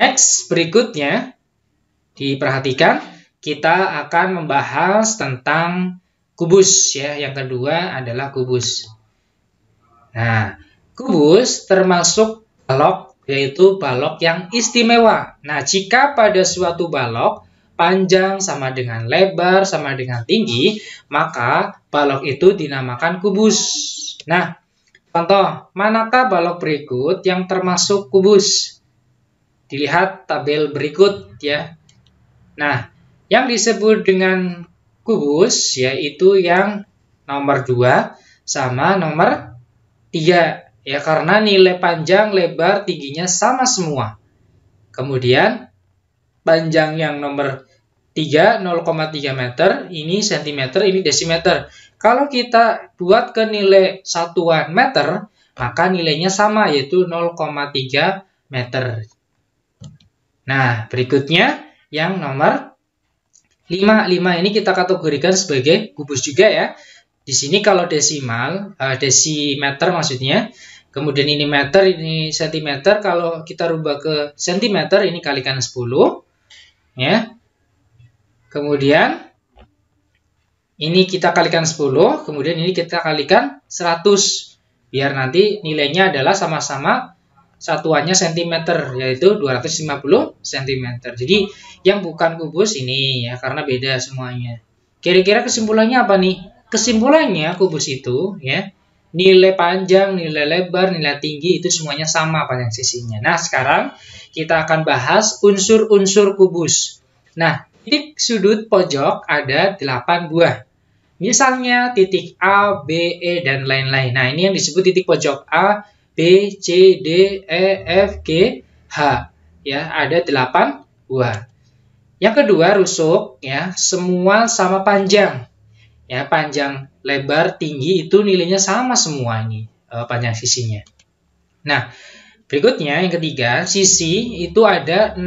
Next, berikutnya diperhatikan kita akan membahas tentang kubus ya. Yang kedua adalah kubus. Nah, kubus termasuk balok yaitu balok yang istimewa. Nah, jika pada suatu balok panjang sama dengan lebar sama dengan tinggi, maka balok itu dinamakan kubus. Nah, contoh, manakah balok berikut yang termasuk kubus? dilihat tabel berikut ya. Nah, yang disebut dengan kubus yaitu yang nomor 2 sama nomor 3 ya karena nilai panjang, lebar, tingginya sama semua. Kemudian panjang yang nomor 3 0,3 meter, ini sentimeter, ini desimeter. Kalau kita buat ke nilai satuan meter, maka nilainya sama yaitu 0,3 meter. Nah, berikutnya yang nomor 5. 5 ini kita kategorikan sebagai kubus juga ya. Di sini kalau desimal, uh, desimeter maksudnya, kemudian ini meter, ini sentimeter, kalau kita rubah ke sentimeter, ini kalikan 10. ya. Kemudian, ini kita kalikan 10, kemudian ini kita kalikan 100. Biar nanti nilainya adalah sama-sama satuannya sentimeter yaitu 250 cm. Jadi yang bukan kubus ini ya karena beda semuanya. Kira-kira kesimpulannya apa nih? Kesimpulannya kubus itu ya nilai panjang, nilai lebar, nilai tinggi itu semuanya sama panjang sisinya. Nah, sekarang kita akan bahas unsur-unsur kubus. Nah, titik sudut pojok ada 8 buah. Misalnya titik A, B, E, dan lain-lain. Nah, ini yang disebut titik pojok A, B, C, D, E, F, G, H. Ya, ada 8 buah. Yang kedua, rusuk ya, semua sama panjang. Ya, panjang, lebar, tinggi itu nilainya sama semua ini e, panjang sisinya. Nah, berikutnya yang ketiga, sisi itu ada 6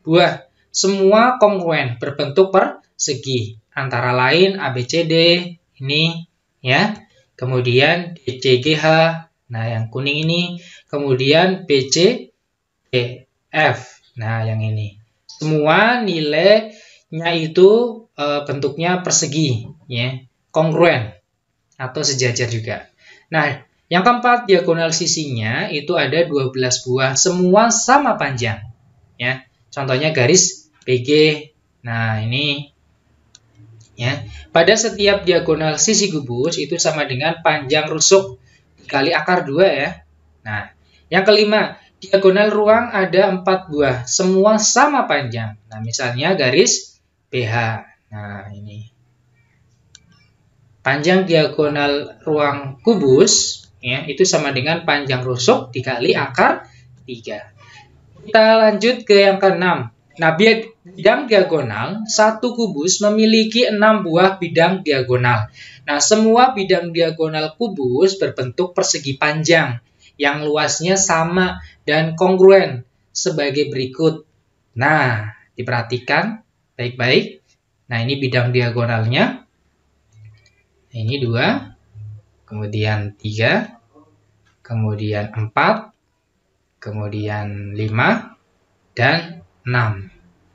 buah. Semua kongruen berbentuk persegi antara lain ABCD ini ya. Kemudian DCGH, Nah, yang kuning ini kemudian PC, PF. F. Nah, yang ini. Semua nilainya itu e, bentuknya persegi, ya, kongruen atau sejajar juga. Nah, yang keempat diagonal sisinya itu ada 12 buah, semua sama panjang, ya. Contohnya garis PG. Nah, ini ya. Pada setiap diagonal sisi gubus itu sama dengan panjang rusuk dikali akar 2 ya. Nah, yang kelima, diagonal ruang ada 4 buah, semua sama panjang. Nah, misalnya garis BH. Nah, ini. Panjang diagonal ruang kubus ya, itu sama dengan panjang rusuk dikali akar 3. Kita lanjut ke yang keenam. Nah, bidang diagonal, satu kubus memiliki enam buah bidang diagonal. Nah, semua bidang diagonal kubus berbentuk persegi panjang yang luasnya sama dan kongruen sebagai berikut. Nah, diperhatikan baik-baik. Nah, ini bidang diagonalnya. Ini dua, kemudian tiga, kemudian empat, kemudian lima, dan 6.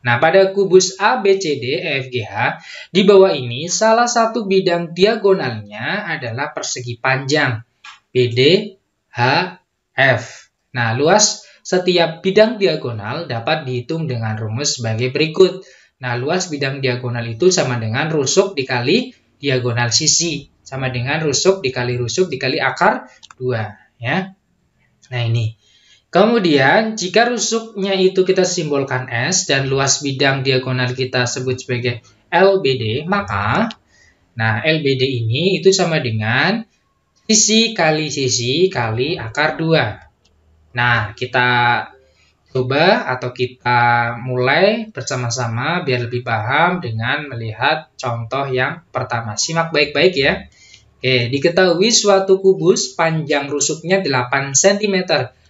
Nah, pada kubus ABCD EFGH, di bawah ini salah satu bidang diagonalnya adalah persegi panjang BDHF. Nah, luas setiap bidang diagonal dapat dihitung dengan rumus sebagai berikut. Nah, luas bidang diagonal itu sama dengan rusuk dikali diagonal sisi, sama dengan rusuk dikali rusuk dikali akar 2, ya. Nah, ini. Kemudian, jika rusuknya itu kita simbolkan S dan luas bidang diagonal kita sebut sebagai LBD, maka nah LBD ini itu sama dengan sisi kali sisi kali akar 2. Nah, kita coba atau kita mulai bersama-sama biar lebih paham dengan melihat contoh yang pertama. Simak baik-baik ya. Oke, diketahui suatu kubus panjang rusuknya 8 cm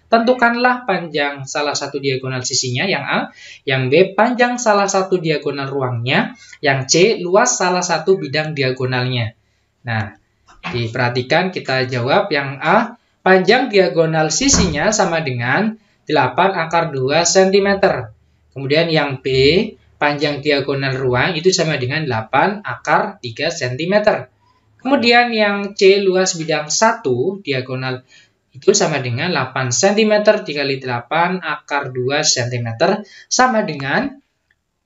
Tentukanlah panjang salah satu diagonal sisinya yang A, yang B panjang salah satu diagonal ruangnya, yang C luas salah satu bidang diagonalnya. Nah, diperhatikan kita jawab yang A, panjang diagonal sisinya sama dengan 8 akar 2 cm. Kemudian yang B, panjang diagonal ruang itu sama dengan 8 akar 3 cm. Kemudian yang C luas bidang 1 diagonal itu sama dengan 8 cm dikali 8 akar 2 cm sama dengan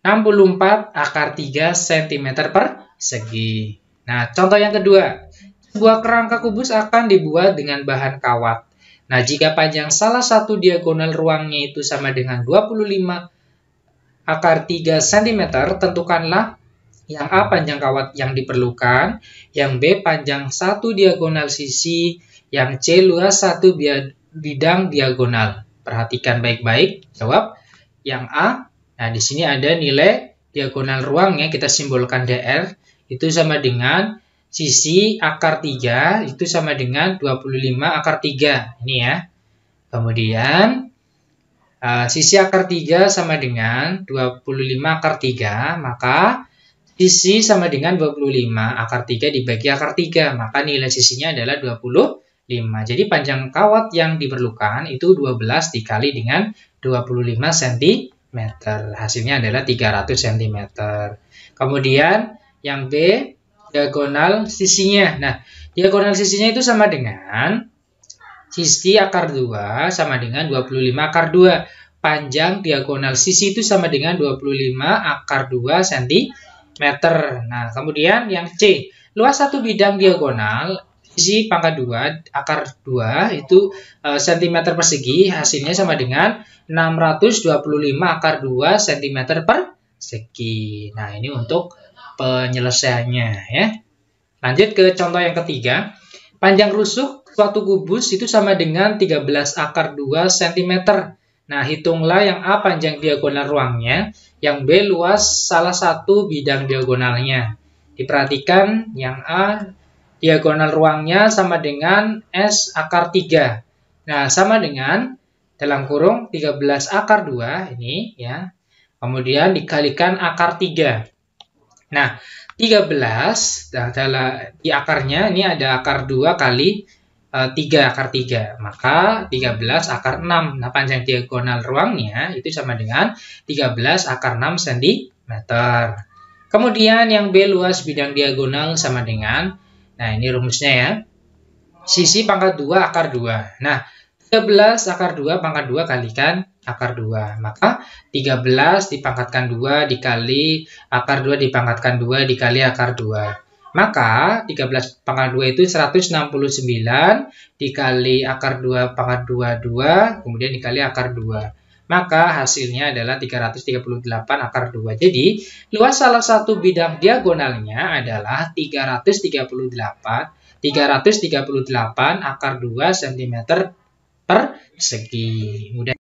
64 akar 3 cm persegi. Nah, contoh yang kedua. Sebuah kerangka kubus akan dibuat dengan bahan kawat. Nah, jika panjang salah satu diagonal ruangnya itu sama dengan 25 akar 3 cm, tentukanlah yang A panjang kawat yang diperlukan, yang B panjang satu diagonal sisi yang C luas satu bidang diagonal. Perhatikan baik-baik. Jawab. Yang A, nah di sini ada nilai diagonal ruang ya, kita simbolkan DR. Itu sama dengan sisi akar 3, itu sama dengan 25 akar 3. Ini ya. Kemudian, uh, sisi akar 3 sama dengan 25 akar 3, maka sisi sama dengan 25 akar 3 dibagi akar 3, maka nilai sisinya adalah 25 5. Jadi panjang kawat yang diperlukan itu 12 dikali dengan 25 cm. Hasilnya adalah 300 cm. Kemudian yang B, diagonal sisinya. Nah, diagonal sisinya itu sama dengan sisi akar 2 sama dengan 25 akar 2. Panjang diagonal sisi itu sama dengan 25 akar 2 cm. Nah, kemudian yang C, luas satu bidang diagonal sisi pangkat 2 akar 2 itu cm eh, cm persegi hasilnya sama dengan 625 akar 2 cm persegi. Nah, ini untuk penyelesaiannya ya. Lanjut ke contoh yang ketiga. Panjang rusuk suatu kubus itu sama dengan 13 akar 2 cm. Nah, hitunglah yang A panjang diagonal ruangnya, yang B luas salah satu bidang diagonalnya. Diperhatikan yang A diagonal ruangnya sama dengan S akar 3. Nah, sama dengan dalam kurung 13 akar 2 ini ya. Kemudian dikalikan akar 3. Nah, 13 adalah nah, di akarnya ini ada akar 2 kali e, eh, 3 akar 3. Maka 13 akar 6. Nah, panjang diagonal ruangnya itu sama dengan 13 akar 6 cm. Kemudian yang B luas bidang diagonal sama dengan Nah, ini rumusnya ya. Sisi pangkat 2 akar 2. Nah, 13 akar 2 pangkat 2 kalikan akar 2. Maka 13 dipangkatkan 2 dikali akar 2 dipangkatkan 2 dikali akar 2. Maka 13 pangkat 2 itu 169 dikali akar 2 pangkat 2 2 kemudian dikali akar 2 maka hasilnya adalah 338 akar 2. Jadi, luas salah satu bidang diagonalnya adalah 338 338 akar 2 cm persegi. Mudah